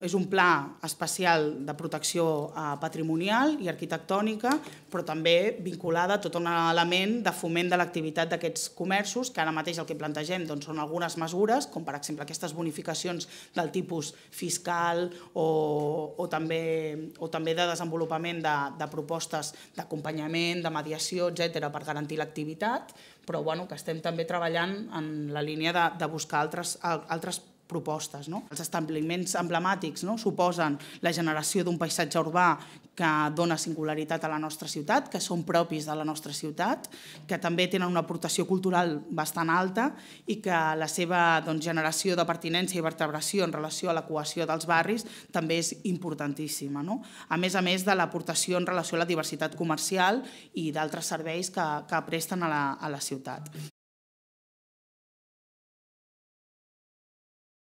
És un pla especial de protecció eh, patrimonial i arquitectònica, però també vinculada a tot un element de foment de l'activitat d'aquests comerços, que ara mateix el que plantegem doncs, són algunes mesures, com per exemple aquestes bonificacions del tipus fiscal o, o, també, o també de desenvolupament de, de propostes d'acompanyament, de mediació, etc per garantir l'activitat, però bueno, que estem també treballant en la línia de, de buscar altres, altres propostes. No? Els establiments emblemàtics no? suposen la generació d'un paisatge urbà que dona singularitat a la nostra ciutat, que són propis de la nostra ciutat, que també tenen una aportació cultural bastant alta i que la seva doncs, generació de pertinència i vertebració en relació a la cohesió dels barris també és importantíssima. No? A més a més de l'aportació en relació a la diversitat comercial i d'altres serveis que, que presten a la, a la ciutat.